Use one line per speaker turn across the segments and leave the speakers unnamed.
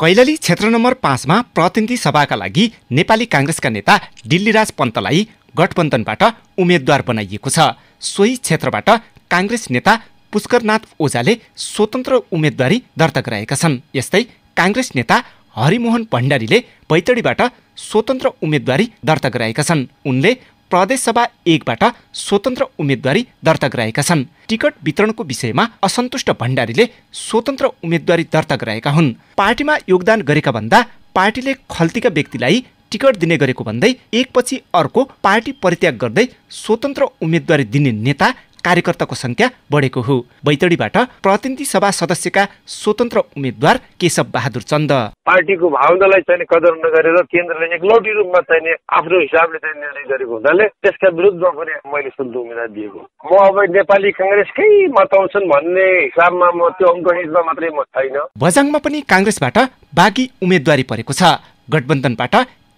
कैलाली क्षेत्र नम्बर पाँचमा प्रतिनिधि सभाका लागि नेपाली काङ्ग्रेसका नेता दिल्लीराज पन्तलाई गठबन्धनबाट उम्मेद्वार बनाइएको छ सोही क्षेत्रबाट काङ्ग्रेस नेता पुष्करनाथ ओझाले स्वतन्त्र उम्मेद्वारी दर्ता गराएका छन् यस्तै काङ्ग्रेस नेता हरिमोहन भण्डारीले बैतडीबाट स्वतन्त्र उम्मेद्वारी दर्ता गराएका छन् उनले प्रदेशसभा एकबाट स्वतन्त्र उम्मेद्वारी दर्ता गराएका छन् टिकट वितरणको विषयमा असन्तुष्ट भण्डारीले स्वतन्त्र उम्मेद्वारी दर्ता गराएका हुन् पार्टीमा योगदान गरेका भन्दा पार्टीले खल्तीका व्यक्तिलाई टिकट दिने गरेको भन्दै एकपछि अर्को पार्टी परित्याग गर्दै स्वतन्त्र उम्मेद्वारी दिने नेता कार्यकर्ताको सङ्ख्या बढेको हो बैतडीबाट प्रतिनिधि सभा सदस्यका स्वतन्त्र उम्मेद्वार केशव बहादुर चन्द
पार्टीको भावनालाई चाहिँ कदर नगरेर केन्द्रले एकलौटी रूपमा चाहिँ आफ्नो हिसाबले चाहिँ निर्णय गरेको हुनाले त्यसका विरुद्धमा पनि मैले शुद्ध उम्मेद्वार दिएको म अब नेपाली काङ्ग्रेसकै मत आउँछन् भन्ने हिसाबमा म त्यो अङ्कमा मात्रै म छैन
बजाङमा पनि काङ्ग्रेसबाट बागी उम्मेद्वारी परेको छ गठबन्धनबाट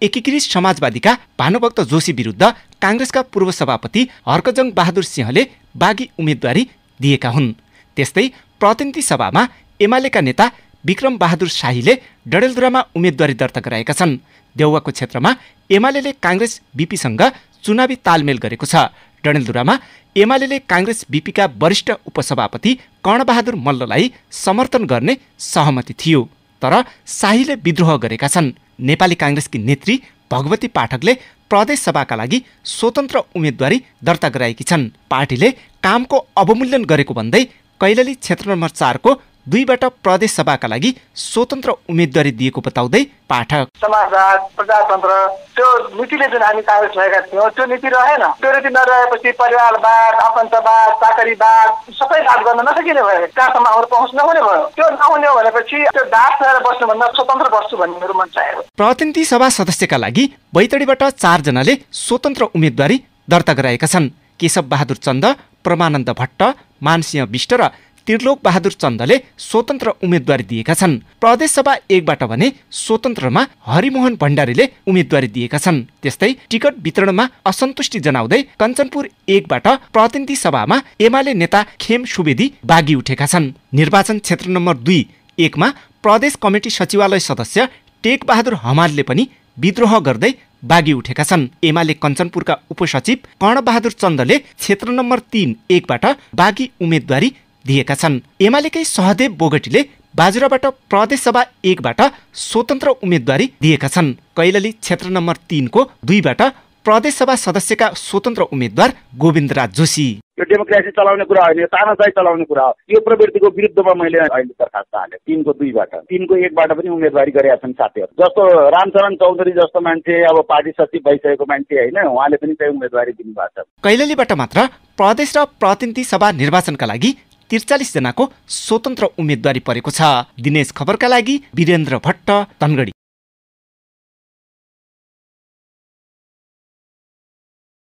एकीकृत समाजवादीका भानुभक्त जोशी विरुद्ध काङ्ग्रेसका पूर्व सभापति हर्कजङ बहादुर सिंहले बाघी उम्मेदवारी दिएका हुन् त्यस्तै प्रतिनिधि सभामा एमालेका नेता विक्रम बहादुर शाहीले डडेलधुरामा उम्मेद्वारी दर्ता गराएका छन् देउवाको क्षेत्रमा एमाले काङ्ग्रेस बिपीसँग चुनावी तालमेल गरेको छ डडेलधुरामा एमाले काङ्ग्रेस बिपीका वरिष्ठ उपसभापति कर्णबहादुर मल्ललाई समर्थन गर्ने सहमति थियो तर शाहीले विद्रोह गरेका छन् नेपाली काङ्ग्रेसकी नेत्री भगवती पाठकले प्रदेशसभाका लागि स्वतन्त्र उम्मेदवारी दर्ता गराएकी छन् पार्टीले कामको अवमूल्यन गरेको भन्दै कैलाली क्षेत्र नम्बर चारको दुईबाट प्रदेश सभाका लागि स्वतन्त्र उम्मेद्वारी दिएको बताउँदै पाठक
समाजवाद प्रजातन्त्र त्यो नीतिले जुन हामी कागज भएका थियौँ त्यो नीति रहेन त्यो नीति नरहेपछि परिवारवाद आफन्तवाद चाकरीवाद सबै बात गर्न नसकिने भयो कहाँसम्म हाम्रो पहुँच नहुने भयो त्यो नहुने हो भनेपछि त्यो दास रहेर बस्नुभन्दा स्वतन्त्र बस्छु भन्ने मेरो मन चाहेको
प्रतिनिधि सभा सदस्यका लागि बैतडीबाट चारजनाले स्वतन्त्र उम्मेद्वारी दर्ता गराएका छन् केशव बहादुर चन्द प्रमानन्द भट्ट मानसिंह विष्ट र त्रिलोक बहादुर चन्दले स्वतन्त्र उम्मेद्वारी दिएका छन् प्रदेश सभा एकबाट भने स्वतन्त्रमा हरिमोहन भण्डारीले उम्मेद्वारी दिएका छन् त्यस्तै टिकट वितरणमा असन्तुष्टि जनाउँदै कञ्चनपुर एकबाट प्रतिनिधि सभामा एमाले नेता खेम सुवेदी बागी उठेका छन् निर्वाचन क्षेत्र नम्बर दुई एकमा प्रदेश कमिटी सचिवालय सदस्य टेक बहादुर हमालले पनि विद्रोह गर्दै बागी उठेका छन् एमाले कञ्चनपुरका उपसचिव कर्णबहादुर चन्दले क्षेत्र नम्बर तिन एकबाट बागी उम्मेद्वारी दिएका छन् एमालेकै सहदेव बोगटीले बाजुराबाट प्रदेशसभा एकबाट स्वतन्त्र उम्मेद्वारी दिएका छन् कैलाली क्षेत्र नम्बर तिनको दुईबाट प्रदेशसभा सदस्यका स्वतन्त्र उम्मेद्वार गोविन्द राज जोशी
यो डेमोक्रेसी चलाउने कुरा होइन यो तानाशाही चलाउने कुरा हो यो प्रवृत्तिको विरुद्धमा मैले अहिले दरखास्त हालेँ तिनको दुईबाट तिनको एकबाट पनि
उम्मेदवारी गरेका छन् साथीहरू
जस्तो रामचरण चौधरी जस्तो मान्छे अब पार्टी सचिव भइसकेको मान्छे होइन उहाँले पनि चाहिँ उम्मेदवारी दिनुभएको छ
कैलालीबाट मात्र प्रदेश र प्रतिनिधि सभा निर्वाचनका लागि त्रिचालिसजनाको स्वतन्त्र उम्मेदवारी परेको छ दिनेश खबरका लागि वीरेन्द्र भट्ट तनगढी